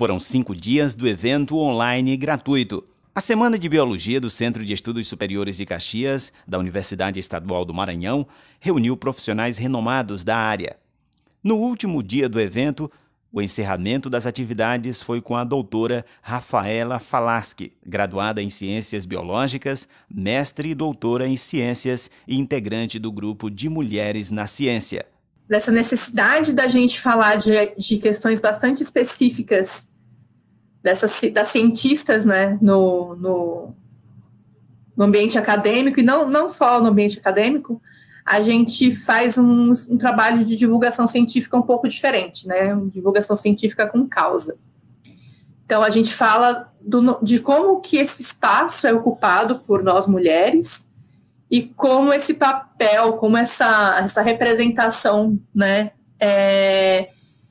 Foram cinco dias do evento online gratuito. A Semana de Biologia do Centro de Estudos Superiores de Caxias, da Universidade Estadual do Maranhão, reuniu profissionais renomados da área. No último dia do evento, o encerramento das atividades foi com a doutora Rafaela Falaschi, graduada em Ciências Biológicas, mestre e doutora em Ciências e integrante do grupo de Mulheres na Ciência dessa necessidade da gente falar de, de questões bastante específicas dessas, das cientistas né, no, no, no, ambiente acadêmico, e não, não só no ambiente acadêmico, a gente faz um, um trabalho de divulgação científica um pouco diferente, né? Divulgação científica com causa. Então, a gente fala do, de como que esse espaço é ocupado por nós mulheres, e como esse papel, como essa, essa representação, né, é,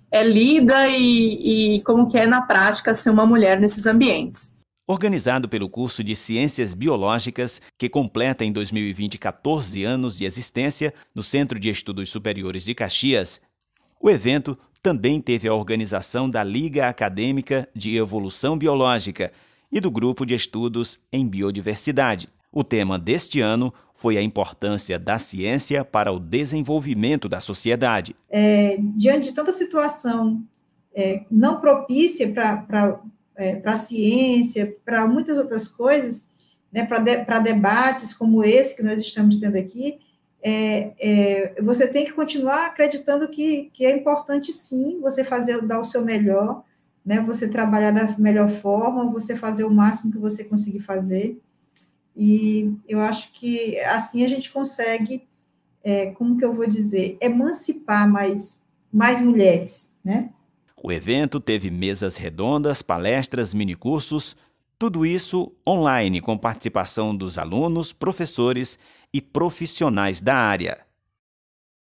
é lida e, e, como que é na prática ser uma mulher nesses ambientes. Organizado pelo curso de Ciências Biológicas, que completa em 2020 14 anos de existência no Centro de Estudos Superiores de Caxias, o evento também teve a organização da Liga Acadêmica de Evolução Biológica e do Grupo de Estudos em Biodiversidade. O tema deste ano foi a importância da ciência para o desenvolvimento da sociedade. É, diante de tanta situação é, não propícia para é, para a ciência, para muitas outras coisas, né, para de, debates como esse que nós estamos tendo aqui, é, é, você tem que continuar acreditando que, que é importante, sim, você fazer dar o seu melhor, né, você trabalhar da melhor forma, você fazer o máximo que você conseguir fazer. E eu acho que assim a gente consegue, é, como que eu vou dizer, emancipar mais, mais mulheres, né? O evento teve mesas redondas, palestras, minicursos, tudo isso online, com participação dos alunos, professores e profissionais da área.